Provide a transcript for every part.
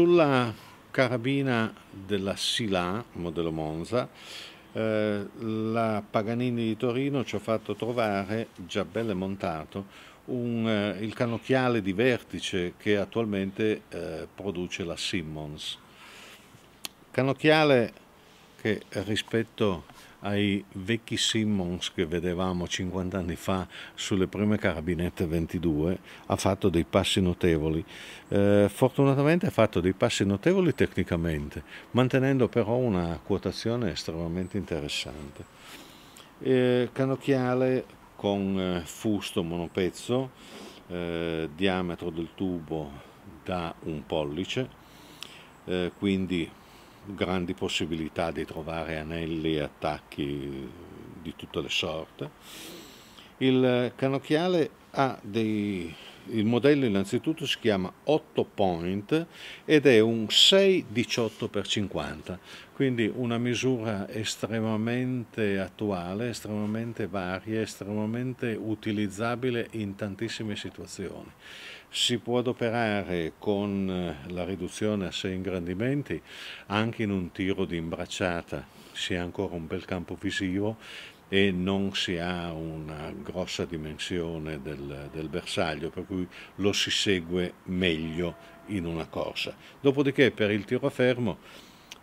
Sulla carabina della Sila, modello Monza, eh, la Paganini di Torino ci ha fatto trovare, già bello montato, un, eh, il cannocchiale di vertice che attualmente eh, produce la Simmons. Cannocchiale che rispetto ai vecchi Simmons che vedevamo 50 anni fa sulle prime carabinette 22 ha fatto dei passi notevoli eh, fortunatamente ha fatto dei passi notevoli tecnicamente mantenendo però una quotazione estremamente interessante eh, canocchiale con eh, fusto monopezzo eh, diametro del tubo da un pollice eh, quindi grandi possibilità di trovare anelli e attacchi di tutte le sorte. Il canocchiale ha dei il modello innanzitutto si chiama 8 point ed è un 6-18x50, quindi una misura estremamente attuale, estremamente varia, estremamente utilizzabile in tantissime situazioni. Si può adoperare con eh, la riduzione a 6 ingrandimenti anche in un tiro di imbracciata, si ha ancora un bel campo visivo, e non si ha una grossa dimensione del, del bersaglio, per cui lo si segue meglio in una corsa. Dopodiché per il tiro fermo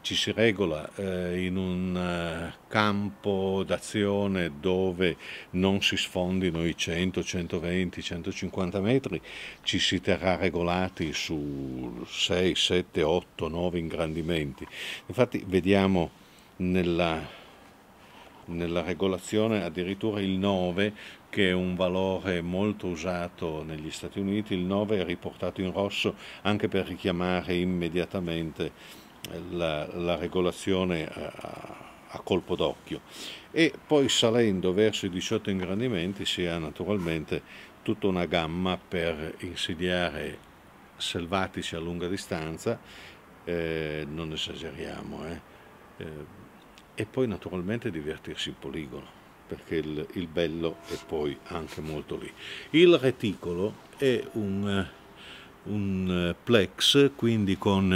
ci si regola eh, in un eh, campo d'azione dove non si sfondino i 100, 120, 150 metri, ci si terrà regolati su 6, 7, 8, 9 ingrandimenti. Infatti vediamo nella nella regolazione addirittura il 9 che è un valore molto usato negli Stati Uniti, il 9 è riportato in rosso anche per richiamare immediatamente eh, la, la regolazione a, a colpo d'occhio e poi salendo verso i 18 ingrandimenti si ha naturalmente tutta una gamma per insediare selvatici a lunga distanza, eh, non esageriamo, eh. Eh, e poi naturalmente divertirsi in poligono perché il, il, bello è poi anche molto lì. Il reticolo è un, eh, un eh, plex, quindi con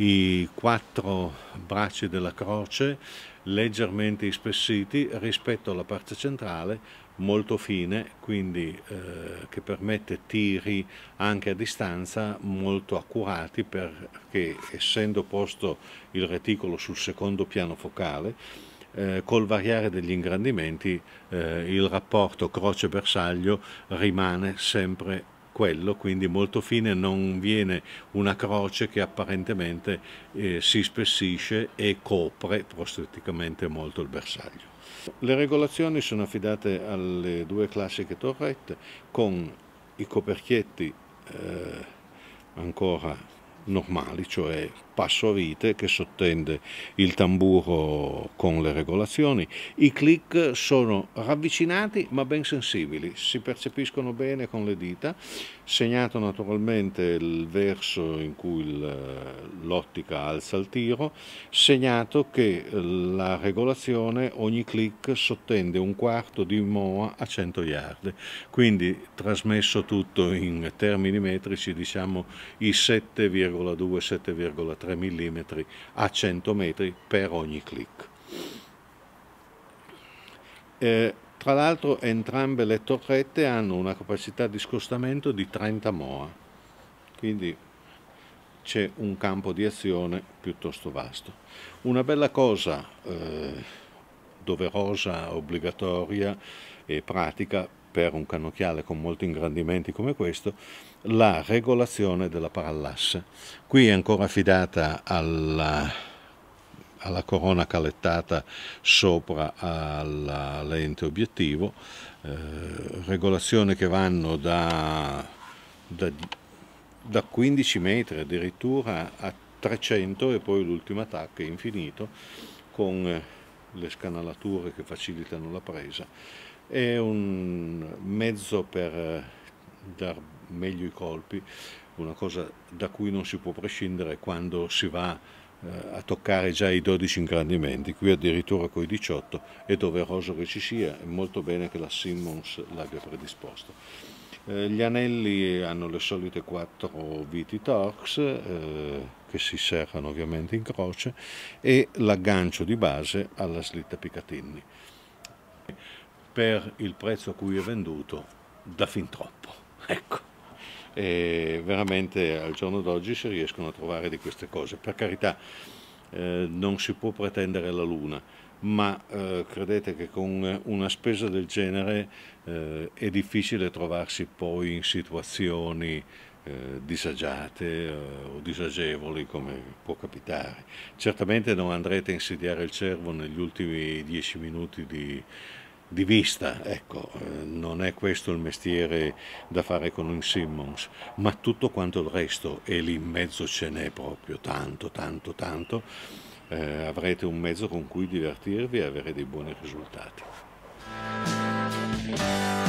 i quattro bracci della croce leggermente ispessiti rispetto alla parte centrale molto fine quindi eh, che permette tiri anche a distanza molto accurati perché essendo posto il reticolo sul secondo piano focale eh, col variare degli ingrandimenti eh, il rapporto croce bersaglio rimane sempre quello, quindi molto fine non viene una croce che apparentemente eh, si spessisce e copre prostaticamente molto il bersaglio. Le regolazioni sono affidate alle due classiche torrette con i coperchietti eh, ancora normali, cioè passo a vite che sottende il tamburo con le regolazioni. I click sono ravvicinati ma ben sensibili, si percepiscono bene con le dita, segnato naturalmente il verso in cui l'ottica alza il tiro, segnato che la regolazione ogni click sottende un quarto di MOA a 100 yard, quindi trasmesso tutto in termini metrici diciamo i 7,2-7,3 3 mm a 100 metri per ogni click. Eh, tra l'altro entrambe le torrette hanno una capacità di scostamento di 30 moa, quindi c'è un campo di azione piuttosto vasto. Una bella cosa eh, doverosa, obbligatoria e pratica per un cannocchiale con molti ingrandimenti come questo, la regolazione della parallasse. Qui è ancora affidata alla, alla corona calettata sopra alla lente obiettivo, eh, regolazioni che vanno da, da, da 15 metri addirittura a 300 e poi l'ultimo attacco è infinito con eh, le scanalature che facilitano la presa è un mezzo per eh, dar meglio i colpi, una cosa da cui non si può prescindere quando si va eh, a toccare già i 12 ingrandimenti, qui addirittura con i 18 è doveroso che ci sia, è molto bene che la Simmons l'abbia predisposto. Eh, gli anelli hanno le solite 4 viti torx eh, che si serrano ovviamente in croce e l'aggancio di base alla slitta Picatinny per il prezzo a cui è venduto da fin troppo. Ecco. E veramente al giorno d'oggi si riescono a trovare di queste cose. Per carità, eh, non si può pretendere la luna, ma eh, credete che con una spesa del genere eh, è difficile trovarsi poi in situazioni eh, disagiate eh, o disagevoli come può capitare. Certamente non andrete a insediare il cervo negli ultimi dieci minuti di, di vista, ecco, eh, non è questo il mestiere da fare con un Simmons, ma tutto quanto il resto e lì in mezzo ce n'è proprio tanto, tanto, tanto, eh, avrete un mezzo con cui divertirvi e avere dei buoni risultati.